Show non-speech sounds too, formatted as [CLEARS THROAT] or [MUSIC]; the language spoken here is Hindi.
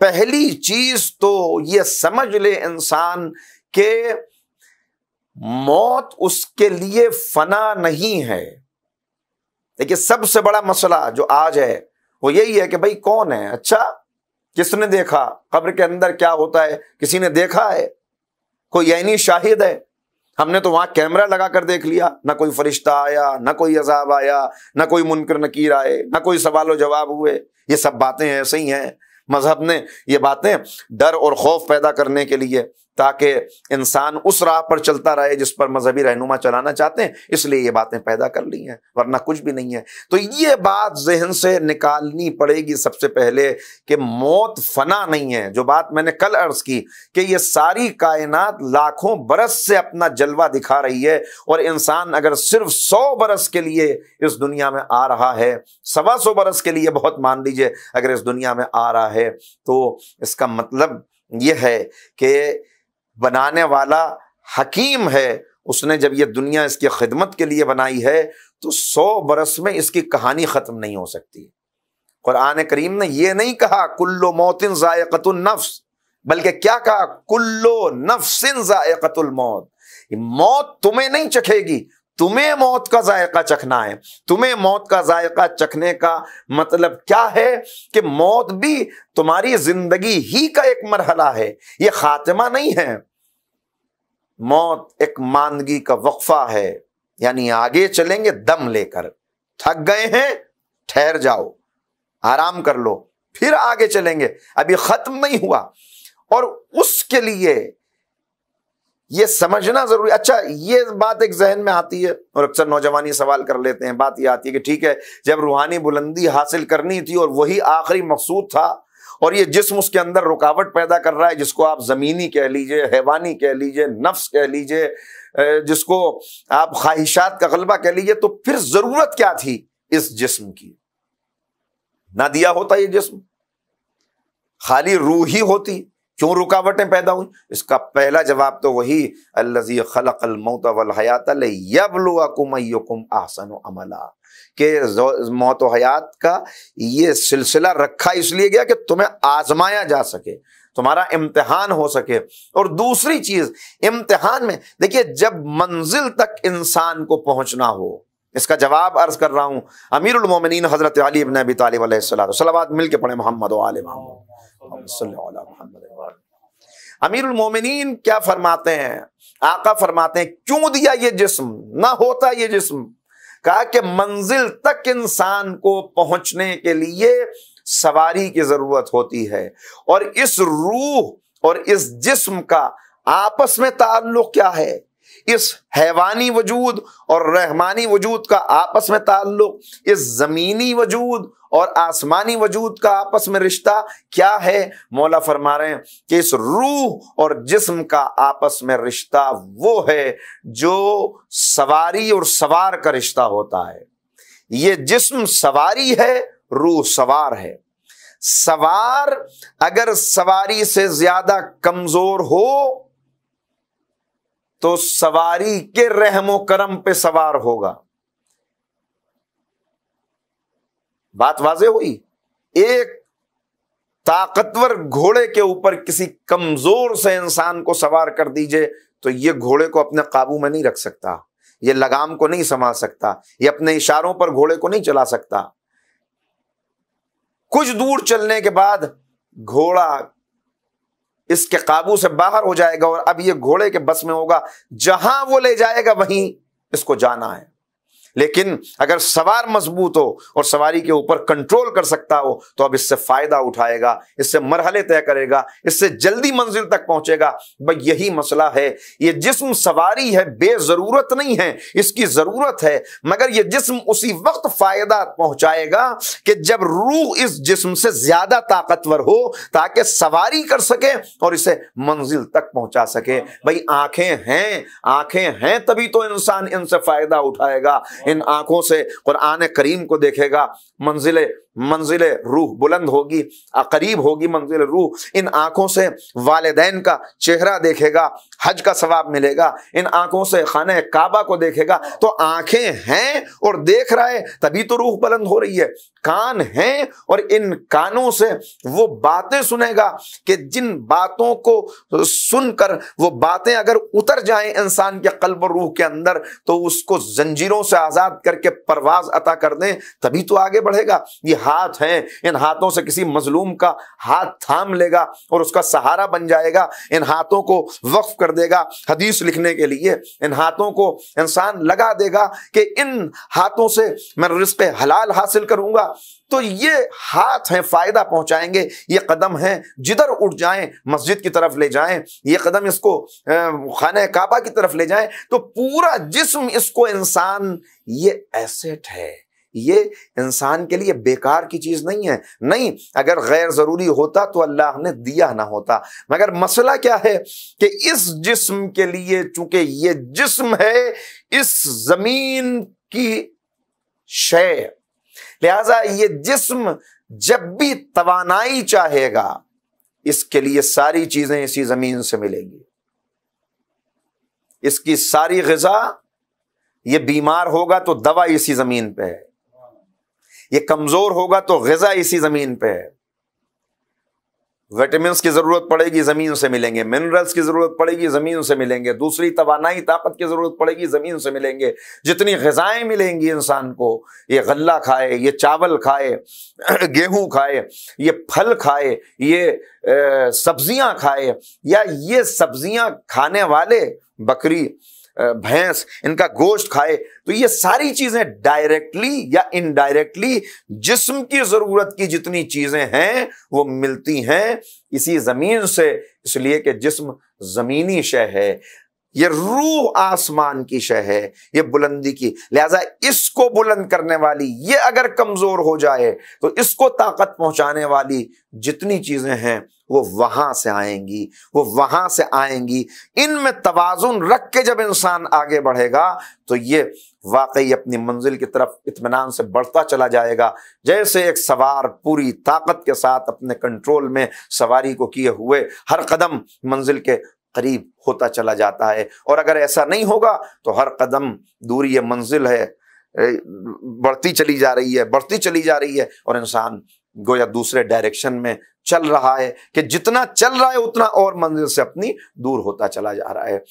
पहली चीज तो ये समझ ले इंसान के मौत उसके लिए फना नहीं है देखिए सबसे बड़ा मसला जो आज है वो यही है कि भाई कौन है अच्छा किसने देखा कब्र के अंदर क्या होता है किसी ने देखा है कोई यानी शाहिद है हमने तो वहां कैमरा लगा कर देख लिया ना कोई फरिश्ता आया ना कोई अजाब आया ना कोई मुनकर नकीर आए ना कोई सवाल जवाब हुए ये सब बातें ऐसे ही हैं मजहब ने ये बातें डर और खौफ पैदा करने के लिए ताकि इंसान उस राह पर चलता रहे जिस पर मजहबी रहनुमा चलाना चाहते हैं इसलिए ये बातें पैदा कर ली हैं वरना कुछ भी नहीं है तो ये बात जहन से निकालनी पड़ेगी सबसे पहले कि मौत फना नहीं है जो बात मैंने कल अर्ज की कि ये सारी कायनात लाखों बरस से अपना जलवा दिखा रही है और इंसान अगर सिर्फ सौ बरस के लिए इस दुनिया में आ रहा है सवा सौ बरस के लिए बहुत मान लीजिए अगर इस दुनिया में आ रहा है तो इसका मतलब यह है कि बनाने वाला हकीम है उसने जब ये दुनिया इसकी खिदमत के लिए बनाई है तो सौ बरस में इसकी कहानी ख़त्म नहीं हो सकती कुरान करीम ने यह नहीं कहा कुल्लो मौतिन नफ्स बल्कि क्या कहा कुल्लो नफ्सिन मौत मौत तुम्हें नहीं चखेगी तुम्हें मौत का जायका चखना है तुम्हें मौत का जायका चखने का मतलब क्या है कि मौत भी तुम्हारी जिंदगी ही का एक मरहला है ये खात्मा नहीं है मौत एक मानगी का वक्फा है यानी आगे चलेंगे दम लेकर थक गए हैं ठहर जाओ आराम कर लो फिर आगे चलेंगे अभी खत्म नहीं हुआ और उसके लिए ये समझना जरूरी अच्छा ये बात एक जहन में आती है और अक्सर नौजवान ये सवाल कर लेते हैं बात ये आती है कि ठीक है जब रूहानी बुलंदी हासिल करनी थी और वही आखिरी मकसूद था और ये जिस्म उसके अंदर रुकावट पैदा कर रहा है जिसको आप ज़मीनी कह लीजिए हैवानी कह लीजिए नफ्स कह लीजिए जिसको आप ख्वाहिशात का गलबा कह लीजिए तो फिर ज़रूरत क्या थी इस जिस्म की ना दिया होता ये जिस्म खाली रूह ही होती क्यों रुकावटें पैदा हुई इसका पहला जवाब तो वही अल्लाजी खलकल मौत वल हयात यबलुकुम आसन अमला के मौत हयात का ये सिलसिला रखा इसलिए गया कि तुम्हें आजमाया जा सके तुम्हारा इम्तिहान हो सके और दूसरी चीज इम्तिहान में देखिए जब मंजिल तक इंसान को पहुंचना हो इसका जवाब अर्ज कर रहा हूं अमीरुल मोमिनीन हजरत अली अबी तालिब सलात मिल के पढ़े मोहम्मद मोहम्मद अमीरुल मोमिनीन क्या फरमाते हैं आका फरमाते हैं क्यों दिया ये जिस्म ना होता ये जिस्म कहा कि मंजिल तक इंसान को पहुंचने के लिए सवारी की जरूरत होती है और इस रूह और इस जिस्म का आपस में ताल्लुक क्या है इस हैवानी वजूद और रहमानी वजूद का आपस में ताल्लुक इस ज़मीनी वजूद और आसमानी वजूद का आपस में रिश्ता क्या है मौला फरमा रहे हैं कि इस रूह और जिस्म का आपस में रिश्ता वो है जो सवारी और सवार का रिश्ता होता है ये जिस्म सवारी है रूह सवार है सवार अगर सवारी से ज्यादा कमजोर हो तो सवारी के रहमो करम पे सवार होगा बात वाजे हुई एक ताकतवर घोड़े के ऊपर किसी कमजोर से इंसान को सवार कर दीजिए तो ये घोड़े को अपने काबू में नहीं रख सकता ये लगाम को नहीं संभाल सकता ये अपने इशारों पर घोड़े को नहीं चला सकता कुछ दूर चलने के बाद घोड़ा इसके काबू से बाहर हो जाएगा और अब ये घोड़े के बस में होगा जहां वो ले जाएगा वहीं इसको जाना है लेकिन अगर सवार मजबूत हो और सवारी के ऊपर कंट्रोल कर सकता हो तो अब इससे फायदा उठाएगा इससे मरहले तय करेगा इससे जल्दी मंजिल तक पहुंचेगा भाई यही मसला है ये जिस्म सवारी है बेजरूरत नहीं है इसकी जरूरत है मगर ये जिस्म उसी वक्त फायदा पहुंचाएगा कि जब रूह इस जिस्म से ज्यादा ताकतवर हो ताकि सवारी कर सके और इसे मंजिल तक पहुंचा सके भाई आंखें हैं आंखें हैं तभी तो इंसान इनसे फायदा उठाएगा इन आंखों से कुरान करीम को देखेगा मंजिल मंजिल रूह बुलंद होगी करीब होगी मंजिल रूह इन आंखों से वालदेन का चेहरा देखेगा हज का सवाब मिलेगा इन आंखों से खान काबा को देखेगा तो आंखें हैं और देख रहा है तभी तो रूह बुलंद हो रही है कान हैं और इन कानों से वो बातें सुनेगा कि जिन बातों को सुनकर वो बातें अगर उतर जाएं इंसान के कल्ब रूह के अंदर तो उसको जंजीरों से आजाद करके परवाज अता कर दें तभी तो आगे बढ़ेगा ये हाथ हैं इन हाथों से किसी मजलूम का हाथ थाम लेगा और उसका सहारा बन जाएगा इन हाथों को वक्फ कर देगा हदीस लिखने के लिए इन हाथों को इंसान लगा देगा कि इन हाथों से मैं रिस्क हलाल हासिल करूंगा तो ये हाथ हैं फायदा पहुंचाएंगे ये कदम हैं जिधर उठ जाएं मस्जिद की तरफ ले जाएं ये कदम इसको खाना काबा की तरफ ले जाएं तो पूरा जिस्म इसको इंसान ये एसेट है ये इंसान के लिए बेकार की चीज नहीं है नहीं अगर गैर जरूरी होता तो अल्लाह ने दिया ना होता मगर मसला क्या है कि इस जिस्म के लिए चूंकि ये जिस्म है इस जमीन की शय लिहाजा ये जिस्म जब भी तवानाई चाहेगा इसके लिए सारी चीजें इसी जमीन से मिलेंगी इसकी सारी गजा ये बीमार होगा तो दवा इसी जमीन पे है ये कमजोर होगा तो गजा इसी जमीन पे है विटामिन की जरूरत पड़ेगी जमीन से मिलेंगे मिनरल्स की जरूरत पड़ेगी जमीन से मिलेंगे दूसरी तोानाई ताकत की जरूरत पड़ेगी जमीन से मिलेंगे जितनी गजाएं मिलेंगी इंसान को ये गल्ला खाए ये चावल खाए [CLEARS THROAT] गेहूं खाए ये फल खाए ये सब्जियां खाए या ये सब्जियां खाने वाले बकरी भैंस इनका गोश्त खाए तो ये सारी चीजें डायरेक्टली या इनडायरेक्टली जिस्म की जरूरत की जितनी चीजें हैं वो मिलती हैं इसी जमीन से इसलिए कि जिस्म जमीनी शय है ये रूह आसमान की शह है ये बुलंदी की लिहाजा इसको बुलंद करने वाली ये अगर कमजोर हो जाए तो इसको ताकत पहुंचाने वाली जितनी चीजें हैं वो वहां से आएंगी वो वहां से आएंगी इनमें तोज़ुन रख के जब इंसान आगे बढ़ेगा तो ये वाकई अपनी मंजिल की तरफ इतमान से बढ़ता चला जाएगा जैसे एक सवार पूरी ताकत के साथ अपने कंट्रोल में सवारी को किए हुए हर कदम मंजिल के करीब होता चला जाता है और अगर ऐसा नहीं होगा तो हर कदम दूरी मंजिल है बढ़ती चली जा रही है बढ़ती चली जा रही है और इंसान गोया दूसरे डायरेक्शन में चल रहा है कि जितना चल रहा है उतना और मंजिल से अपनी दूर होता चला जा रहा है